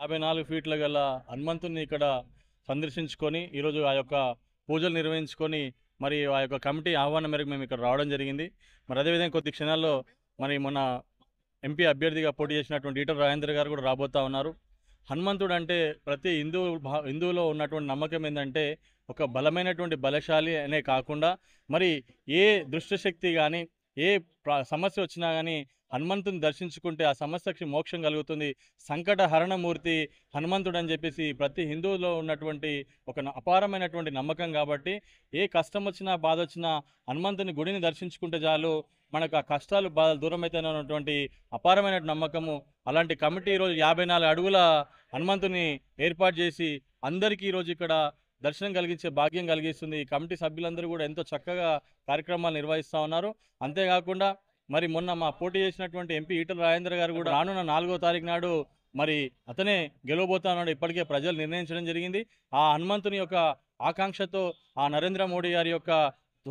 యాభై నాలుగు ఫీట్ల గల హనుమంతుని ఇక్కడ సందర్శించుకొని ఈరోజు ఆ యొక్క పూజలు నిర్వహించుకొని మరి ఆ యొక్క కమిటీ ఆహ్వానం మేరకు మేము ఇక్కడ రావడం జరిగింది మరి అదేవిధంగా కొద్ది క్షణాల్లో మరి మన ఎంపీ అభ్యర్థిగా పోటీ చేసినటువంటి ఈటర్ రాజేంద్ర గారు కూడా రాబోతా ఉన్నారు హనుమంతుడు అంటే ప్రతి హిందూ హిందువులో ఉన్నటువంటి నమ్మకం ఏంటంటే ఒక బలమైనటువంటి బలశాలి అనే కాకుండా మరి ఏ దృష్టశక్తి కానీ ఏ సమస్య వచ్చినా కానీ హనుమంతుని దర్శించుకుంటే ఆ సమస్యకి మోక్షం కలుగుతుంది సంకట హరణమూర్తి హనుమంతుడు అని చెప్పేసి ప్రతి హిందువులో ఉన్నటువంటి ఒక అపారమైనటువంటి నమ్మకం కాబట్టి ఏ కష్టం వచ్చినా బాధ వచ్చినా హనుమంతుని గుడిని దర్శించుకుంటే చాలు మనకు ఆ కష్టాలు బాధలు దూరం ఉన్నటువంటి అపారమైన నమ్మకము అలాంటి కమిటీ ఈరోజు యాభై నాలుగు అడుగుల హనుమంతుని ఏర్పాటు చేసి అందరికీ ఈరోజు ఇక్కడ దర్శనం కలిగించే భాగ్యం కలిగిస్తుంది ఈ కమిటీ సభ్యులందరూ కూడా ఎంతో చక్కగా కార్యక్రమాలు నిర్వహిస్తూ ఉన్నారు అంతేకాకుండా మరి మొన్న మా పోటీ చేసినటువంటి ఎంపీ ఈటల రాజేంద్ర గారు కూడా రానున్న నాలుగో తారీఖు నాడు మరి అతనే గెలవబోతున్నాడు ఇప్పటికే ప్రజలు నిర్ణయించడం జరిగింది ఆ హనుమంతుని యొక్క ఆకాంక్షతో ఆ నరేంద్ర మోడీ గారి యొక్క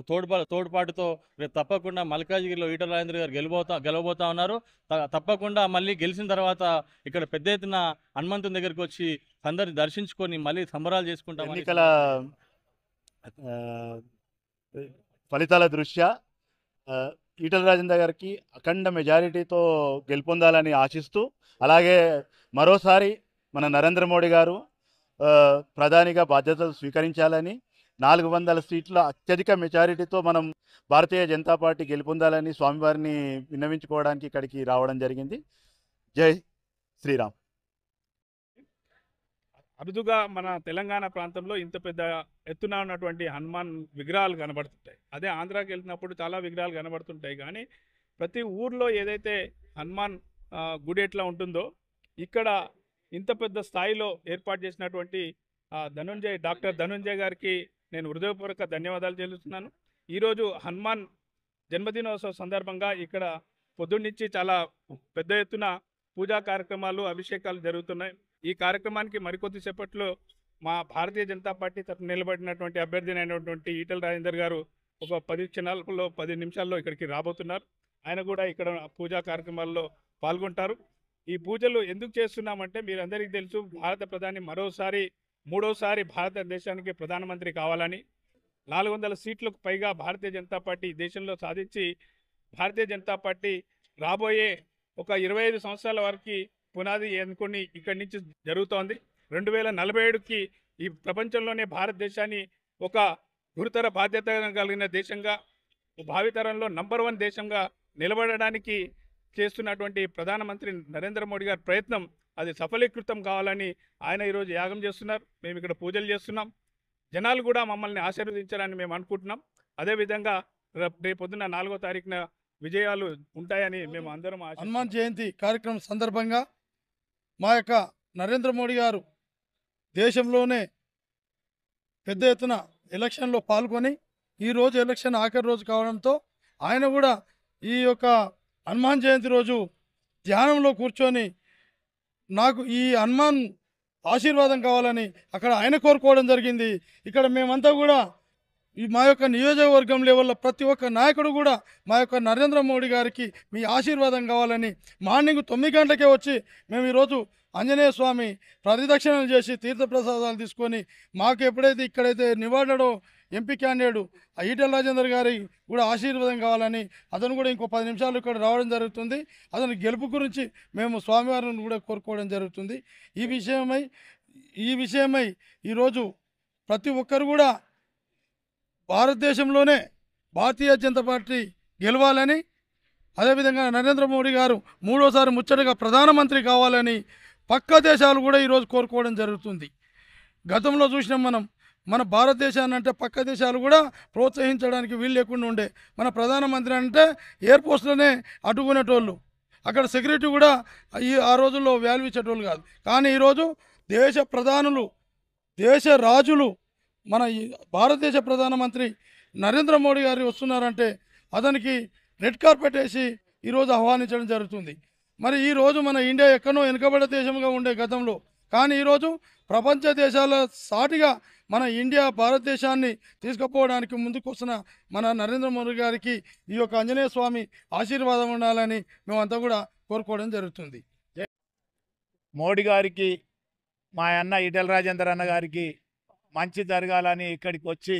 తోడ్పా తోడ్పాటుతో రేపు తప్పకుండా మల్కాజ్గిరిలో ఈటల రాజేంద్ర గారు గెలబోతా గెలవబోతా ఉన్నారు తప్పకుండా మళ్ళీ గెలిచిన తర్వాత ఇక్కడ పెద్ద ఎత్తున హనుమంతుని దగ్గరికి వచ్చి అందరిని దర్శించుకొని మళ్ళీ సంబరాలు చేసుకుంటాం ఎన్నికల ఫలితాల దృష్ట్యా ఈటల రాజేందర్ గారికి అఖండ మెజారిటీతో గెలుపొందాలని ఆశిస్తూ అలాగే మరోసారి మన నరేంద్ర మోడీ గారు ప్రధానిగా బాధ్యతలు స్వీకరించాలని నాలుగు వందల సీట్ల అత్యధిక మెజారిటీతో మనం భారతీయ జనతా పార్టీ గెలుపొందాలని స్వామివారిని విన్నవించుకోవడానికి ఇక్కడికి రావడం జరిగింది జై శ్రీరామ్ అరుదుగా మన తెలంగాణ ప్రాంతంలో ఇంత పెద్ద ఎత్తున ఉన్నటువంటి హనుమాన్ విగ్రహాలు కనబడుతుంటాయి అదే ఆంధ్రాకి వెళ్ళినప్పుడు చాలా విగ్రహాలు కనబడుతుంటాయి కానీ ప్రతి ఊర్లో ఏదైతే హనుమాన్ గుడి ఎట్లా ఉంటుందో ఇక్కడ ఇంత పెద్ద స్థాయిలో ఏర్పాటు చేసినటువంటి ధనుంజయ్ డాక్టర్ ధనుంజయ్ గారికి నేను హృదయపూర్వక ధన్యవాదాలు చెల్లిస్తున్నాను ఈరోజు హనుమాన్ జన్మదినోత్సవ సందర్భంగా ఇక్కడ పొద్దున్నీ చాలా పెద్ద ఎత్తున పూజా కార్యక్రమాలు అభిషేకాలు జరుగుతున్నాయి ఈ కార్యక్రమానికి మరికొద్దిసేపట్లో మా భారతీయ జనతా పార్టీ తరఫున నిలబడినటువంటి అభ్యర్థినైనటువంటి ఈటల రాజేందర్ గారు ఒక పది క్షణాలలో పది నిమిషాల్లో ఇక్కడికి రాబోతున్నారు ఆయన కూడా ఇక్కడ పూజా కార్యక్రమాల్లో పాల్గొంటారు ఈ పూజలు ఎందుకు చేస్తున్నామంటే మీరందరికీ తెలుసు భారత ప్రధాని మరోసారి మూడోసారి భారతదేశానికి ప్రధానమంత్రి కావాలని నాలుగు వందల సీట్లకు పైగా భారతీయ జనతా పార్టీ దేశంలో సాధించి భారతీయ జనతా పార్టీ రాబోయే ఒక ఇరవై ఐదు సంవత్సరాల వరకు పునాది అనుకుని ఇక్కడి నుంచి జరుగుతోంది రెండు వేల నలభై ఏడుకి ఈ ప్రపంచంలోనే భారతదేశాన్ని ఒక గురుతర బాధ్యత కలిగిన దేశంగా భావితరంలో నంబర్ వన్ దేశంగా నిలబడడానికి చేస్తున్నటువంటి ప్రధానమంత్రి నరేంద్ర మోడీ గారి ప్రయత్నం అది సఫలీకృతం కావాలని ఆయన ఈరోజు యాగం చేస్తున్నారు మేము ఇక్కడ పూజలు చేస్తున్నాం జనాలు కూడా మమ్మల్ని ఆశీర్వదించాలని మేము అనుకుంటున్నాం అదేవిధంగా రేపు రేపొద్దున నాలుగో తారీఖున విజయాలు ఉంటాయని మేము అందరం హనుమాన్ జయంతి కార్యక్రమం సందర్భంగా మా యొక్క నరేంద్ర మోడీ గారు దేశంలోనే పెద్ద ఎత్తున ఎలక్షన్లో పాల్గొని ఈరోజు ఎలక్షన్ ఆఖరి రోజు కావడంతో ఆయన కూడా ఈ యొక్క హనుమాన్ జయంతి రోజు ధ్యానంలో కూర్చొని నాకు ఈ హనుమాన్ ఆశీర్వాదం కావాలని అక్కడ ఆయన కోరుకోవడం జరిగింది ఇక్కడ మేమంతా కూడా ఈ మా యొక్క నియోజకవర్గం లెవెల్లో ప్రతి ఒక్క నాయకుడు కూడా మా యొక్క నరేంద్ర మోడీ గారికి మీ ఆశీర్వాదం కావాలని మార్నింగ్ తొమ్మిది గంటలకే వచ్చి మేము ఈరోజు ఆంజనేయ స్వామి ప్రతిదక్షిణలు చేసి తీర్థప్రసాదాలు తీసుకొని మాకు ఎప్పుడైతే ఇక్కడైతే నివాడడో ఎంపీ క్యాండిడేట్ ఈటల రాజేందర్ గారి కూడా ఆశీర్వాదం కావాలని అతను కూడా ఇంకో పది నిమిషాలు ఇక్కడ రావడం జరుగుతుంది అతని గెలుపు గురించి మేము స్వామివారిని కూడా కోరుకోవడం జరుగుతుంది ఈ విషయమై ఈ విషయమై ఈరోజు ప్రతి ఒక్కరు కూడా భారతదేశంలోనే భారతీయ జనతా పార్టీ గెలవాలని అదేవిధంగా నరేంద్ర మోడీ గారు మూడోసారి ముచ్చటగా ప్రధానమంత్రి కావాలని పక్క దేశాలు కూడా ఈరోజు కోరుకోవడం జరుగుతుంది గతంలో చూసినాం మనం మన భారతదేశాన్ని అంటే పక్క దేశాలు కూడా ప్రోత్సహించడానికి వీలు లేకుండా ఉండే మన ప్రధానమంత్రి అంటే ఎయిర్పోర్ట్స్లోనే అడ్డుకునేటోళ్ళు అక్కడ సెక్యూరిటీ కూడా ఈ ఆ రోజుల్లో వాల్యూ ఇచ్చేటోళ్ళు కాదు కానీ ఈరోజు దేశ ప్రధానులు దేశ రాజులు మన భారతదేశ ప్రధానమంత్రి నరేంద్ర మోడీ గారు వస్తున్నారంటే అతనికి రెడ్ కార్పెట్ వేసి ఈరోజు ఆహ్వానించడం జరుగుతుంది మరి ఈరోజు మన ఇండియా ఎక్కడో వెనుకబడే దేశంగా ఉండే గతంలో కానీ ఈరోజు ప్రపంచ దేశాల సాటిగా మన ఇండియా భారతదేశాన్ని తీసుకుపోవడానికి ముందుకొస్తున్న మన నరేంద్ర మోడీ గారికి ఈ యొక్క ఆంజనేయ స్వామి ఆశీర్వాదం ఉండాలని మేమంతా కూడా కోరుకోవడం జరుగుతుంది మోడీ గారికి మా అన్న ఇటల్ రాజేందర్ అన్న గారికి మంచి జరగాలని ఇక్కడికి వచ్చి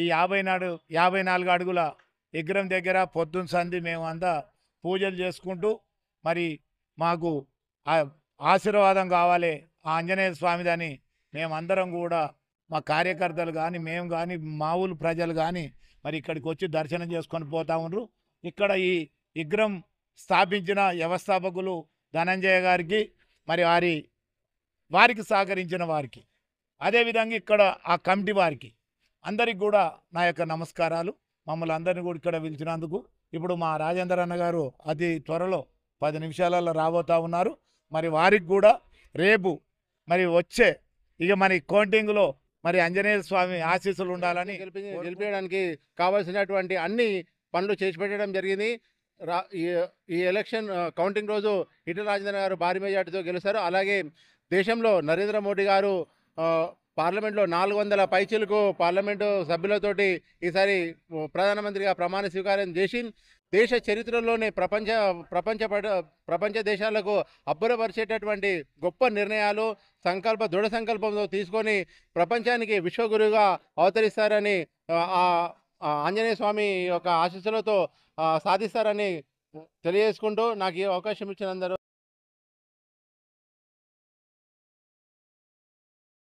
ఈ యాభై నాడు యాభై నాలుగు అడుగుల విగ్రహం దగ్గర పొద్దున్న సంధి మేము అంతా పూజలు చేసుకుంటూ మరి మాకు ఆశీర్వాదం కావాలి ఆ ఆంజనేయ స్వామి దాని మేమందరం కూడా మా కార్యకర్తలు కానీ మేము కానీ మా ఊరు ప్రజలు కానీ మరి ఇక్కడికి వచ్చి దర్శనం చేసుకొని పోతా ఉండరు ఇక్కడ ఈ విగ్రహం స్థాపించిన వ్యవస్థాపకులు ధనంజయ గారికి మరి వారి వారికి సహకరించిన వారికి అదేవిధంగా ఇక్కడ ఆ కమిటీ వారికి అందరికి కూడా నా యొక్క నమస్కారాలు మమ్మల్ని అందరినీ కూడా ఇక్కడ పిలిచినందుకు ఇప్పుడు మా రాజేందర్ అన్న గారు అతి త్వరలో పది నిమిషాలలో రాబోతూ ఉన్నారు మరి వారికి కూడా రేపు మరి వచ్చే ఇక మరి కౌంటింగ్లో మరి ఆంజనేయ స్వామి ఆశీస్సులు ఉండాలని గెలిపించడానికి కావాల్సినటువంటి అన్ని పనులు చేసి పెట్టడం జరిగింది రా ఈ ఎలక్షన్ కౌంటింగ్ రోజు ఇటు రాజేంద్ర గారు భారీ మెజార్టీతో గెలుస్తారు అలాగే దేశంలో నరేంద్ర మోడీ గారు పార్లమెంట్లో నాలుగు వందల పైచీలకు పార్లమెంటు సభ్యులతోటి ఈసారి ప్రధానమంత్రిగా ప్రమాణ స్వీకారం చేసి దేశ చరిత్రలోనే ప్రపంచ ప్రపంచ ప్రపంచ దేశాలకు అబ్బురపరిచేటటువంటి గొప్ప నిర్ణయాలు సంకల్ప దృఢ సంకల్పంతో తీసుకొని ప్రపంచానికి విశ్వగురుగా అవతరిస్తారని ఆంజనేయ స్వామి యొక్క ఆశీస్సులతో సాధిస్తారని తెలియజేసుకుంటూ నాకు ఈ అవకాశం ఇచ్చినందరూ